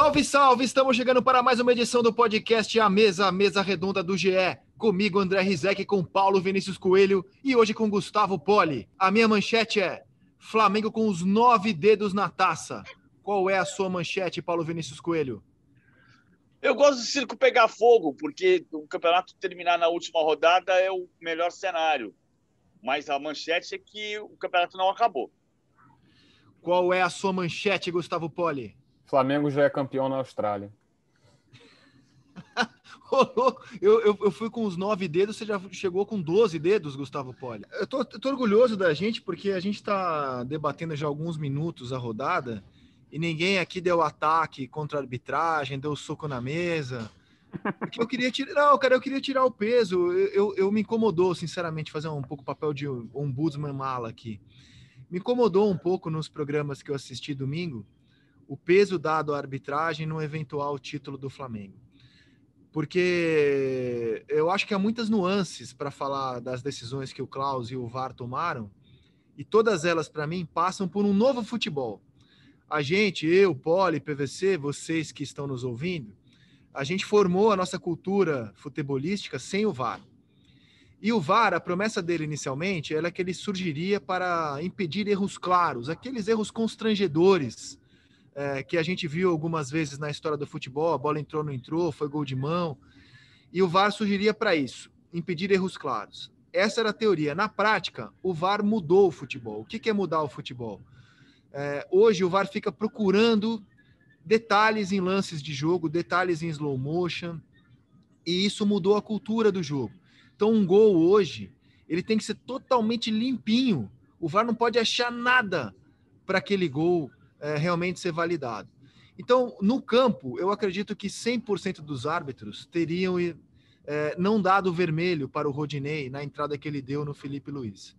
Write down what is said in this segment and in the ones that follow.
Salve, salve! Estamos chegando para mais uma edição do podcast A Mesa, a Mesa Redonda do GE. Comigo, André Rizek, com Paulo Vinícius Coelho e hoje com Gustavo Poli. A minha manchete é Flamengo com os nove dedos na taça. Qual é a sua manchete, Paulo Vinícius Coelho? Eu gosto do circo pegar fogo, porque o campeonato terminar na última rodada é o melhor cenário. Mas a manchete é que o campeonato não acabou. Qual é a sua manchete, Gustavo Poli? Flamengo já é campeão na Austrália. eu, eu, eu, fui com os nove dedos, você já chegou com doze dedos, Gustavo Poli. Eu tô, eu tô orgulhoso da gente, porque a gente está debatendo já alguns minutos a rodada e ninguém aqui deu ataque contra a arbitragem, deu soco na mesa. Porque eu queria tirar, não, cara, eu queria tirar o peso. Eu, eu, eu me incomodou, sinceramente, fazer um pouco papel de ombudsman mala aqui. Me incomodou um pouco nos programas que eu assisti domingo o peso dado à arbitragem no eventual título do Flamengo. Porque eu acho que há muitas nuances para falar das decisões que o Klaus e o VAR tomaram, e todas elas, para mim, passam por um novo futebol. A gente, eu, Poli, PVC, vocês que estão nos ouvindo, a gente formou a nossa cultura futebolística sem o VAR. E o VAR, a promessa dele inicialmente, era é que ele surgiria para impedir erros claros, aqueles erros constrangedores é, que a gente viu algumas vezes na história do futebol, a bola entrou, não entrou, foi gol de mão. E o VAR surgiria para isso, impedir erros claros. Essa era a teoria. Na prática, o VAR mudou o futebol. O que, é mudar o futebol? É, hoje o VAR fica procurando detalhes em lances de jogo, detalhes em slow motion, e isso mudou a cultura do jogo. Então, um gol hoje, ele tem que ser totalmente limpinho. O VAR não pode achar nada para aquele gol é, realmente ser validado. Então, no campo, eu acredito que 100% dos árbitros teriam é, não dado vermelho para o Rodinei na entrada que ele deu no Felipe Luiz.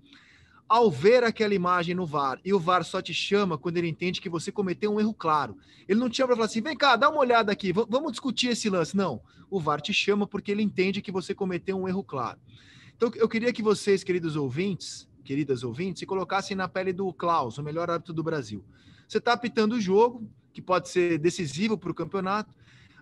Ao ver aquela imagem no VAR, e o VAR só te chama quando ele entende que você cometeu um erro claro. Ele não te chama para falar assim: vem cá, dá uma olhada aqui, vamos discutir esse lance. Não, o VAR te chama porque ele entende que você cometeu um erro claro. Então, eu queria que vocês, queridos ouvintes, queridas ouvintes, se colocassem na pele do Klaus, o melhor árbitro do Brasil. Você está apitando o jogo, que pode ser decisivo para o campeonato.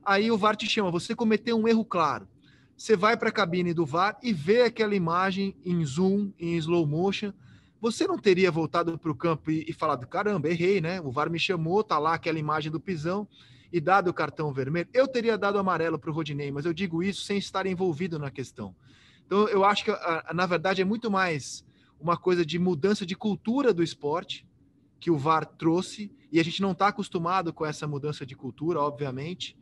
Aí o VAR te chama, você cometeu um erro claro. Você vai para a cabine do VAR e vê aquela imagem em zoom, em slow motion. Você não teria voltado para o campo e, e falado: caramba, errei, né? O VAR me chamou, tá lá aquela imagem do pisão e dado o cartão vermelho. Eu teria dado amarelo para o Rodinei, mas eu digo isso sem estar envolvido na questão. Então eu acho que, na verdade, é muito mais uma coisa de mudança de cultura do esporte que o VAR trouxe, e a gente não está acostumado com essa mudança de cultura, obviamente,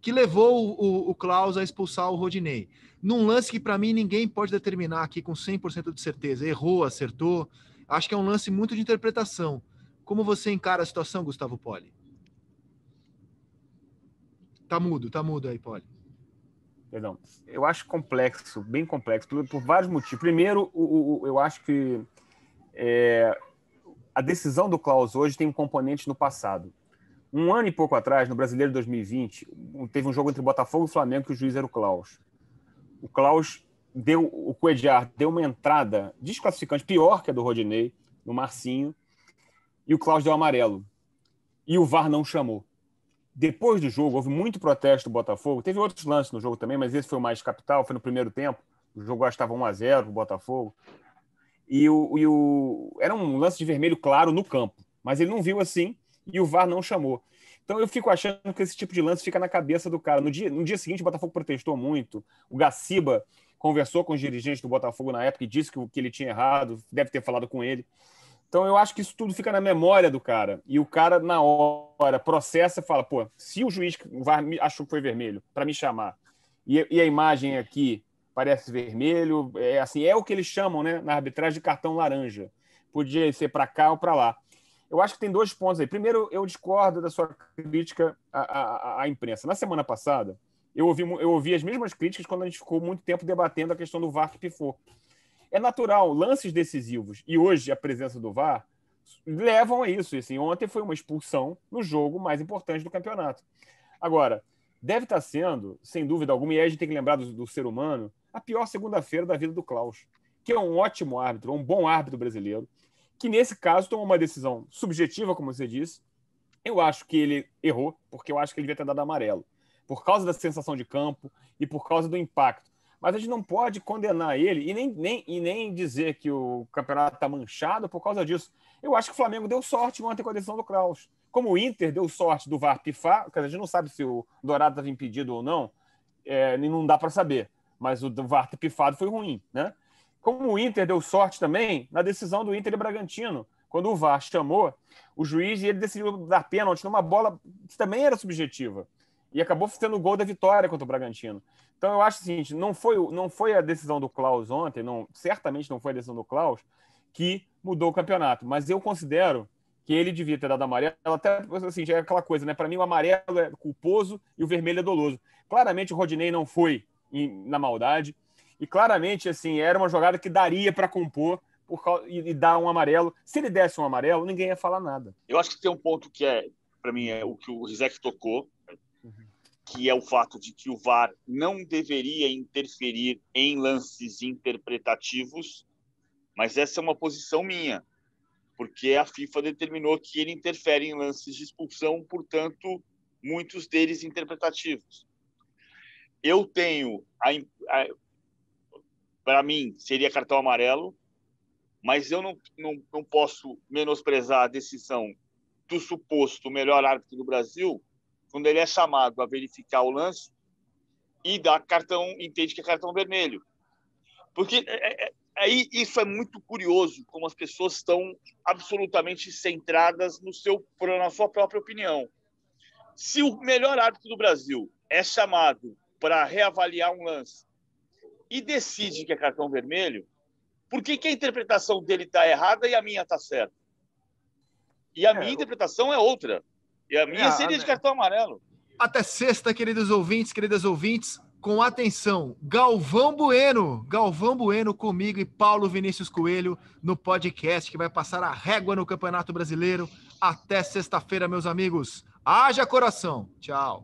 que levou o, o, Klaus a expulsar o Rodinei. Num lance que, para mim, ninguém pode determinar aqui com 100% de certeza. Errou, acertou. Acho que é um lance muito de interpretação. Como você encara a situação, Gustavo Poli? Tá mudo, tá mudo aí, Poli. Perdão. Eu acho complexo, bem complexo, por, por vários motivos. Primeiro, o, o, eu acho que é, a decisão do Klaus hoje tem um componente no passado. Um ano e pouco atrás, no Brasileiro 2020, teve um jogo entre Botafogo e Flamengo que o juiz era o Klaus. O Klaus deu, o Coediar deu uma entrada desclassificante, pior que a do Rodinei, no Marcinho, e o Klaus deu amarelo. E o VAR não chamou. Depois do jogo, houve muito protesto do Botafogo. Teve outros lances no jogo também, mas esse foi o mais capital, foi no primeiro tempo. O jogo estava 1 a 0 o Botafogo e o, e o era um lance de vermelho claro no campo, mas ele não viu assim e o VAR não chamou. Então eu fico achando que esse tipo de lance fica na cabeça do cara. No dia, no dia seguinte, o Botafogo protestou muito. O Gaciba conversou com os dirigentes do Botafogo na época e disse que, que ele tinha errado, deve ter falado com ele. Então eu acho que isso tudo fica na memória do cara. E o cara, na hora, processa e fala: pô, se o juiz o VAR achou que foi vermelho, para me chamar, e, e a imagem aqui parece vermelho, é assim, é o que eles chamam, né, na arbitragem de cartão laranja. Podia ser para cá ou para lá. Eu acho que tem dois pontos aí. Primeiro, eu discordo da sua crítica à, à, à imprensa. Na semana passada, eu ouvi, eu ouvi as mesmas críticas quando a gente ficou muito tempo debatendo a questão do VAR que pifou. É natural, lances decisivos e hoje a presença do VAR levam a isso. Assim, ontem foi uma expulsão no jogo mais importante do campeonato. Agora, deve estar tá sendo, sem dúvida alguma, e aí a gente tem que lembrar do, do ser humano, a pior segunda-feira da vida do Klaus, que é um ótimo árbitro, um bom árbitro brasileiro, que nesse caso tomou uma decisão subjetiva, como você disse. Eu acho que ele errou, porque eu acho que ele devia ter dado amarelo, por causa da sensação de campo e por causa do impacto. Mas a gente não pode condenar ele e nem, nem, e nem dizer que o campeonato está manchado por causa disso. Eu acho que o Flamengo deu sorte ontem com a decisão do Klaus. Como o Inter deu sorte do VAR pifar, a gente não sabe se o Dourado estava impedido ou não, é, não dá para saber mas o VAR pifado foi ruim, né? Como o Inter deu sorte também na decisão do Inter e Bragantino, quando o VAR chamou o juiz e ele decidiu dar pênalti numa bola que também era subjetiva e acabou sendo o gol da vitória contra o Bragantino. Então eu acho o seguinte, não foi, não foi a decisão do Klaus ontem, não, certamente não foi a decisão do Klaus que mudou o campeonato, mas eu considero que ele devia ter dado amarelo, até assim, já é aquela coisa, né? Para mim o amarelo é culposo e o vermelho é doloso. Claramente o Rodinei não foi na maldade. E claramente, assim, era uma jogada que daria para compor por causa, e, e, dar um amarelo. Se ele desse um amarelo, ninguém ia falar nada. Eu acho que tem um ponto que é, para mim, é o que o Rizek tocou, que é o fato de que o VAR não deveria interferir em lances interpretativos, mas essa é uma posição minha, porque a FIFA determinou que ele interfere em lances de expulsão, portanto, muitos deles interpretativos eu tenho para mim seria cartão amarelo, mas eu não, não, não posso menosprezar a decisão do suposto melhor árbitro do Brasil quando ele é chamado a verificar o lance e dá cartão, entende que é cartão vermelho. Porque aí é, é, é isso é muito curioso, como as pessoas estão absolutamente centradas no seu, na sua própria opinião. Se o melhor árbitro do Brasil é chamado para reavaliar um lance e decide que é cartão vermelho, por que, que a interpretação dele está errada e a minha está certa? E a é, minha interpretação é outra. E a minha é, seria de cartão amarelo. Até sexta, queridos ouvintes, queridas ouvintes, com atenção. Galvão Bueno, Galvão Bueno comigo e Paulo Vinícius Coelho no podcast que vai passar a régua no Campeonato Brasileiro. Até sexta-feira, meus amigos. Haja coração. Tchau.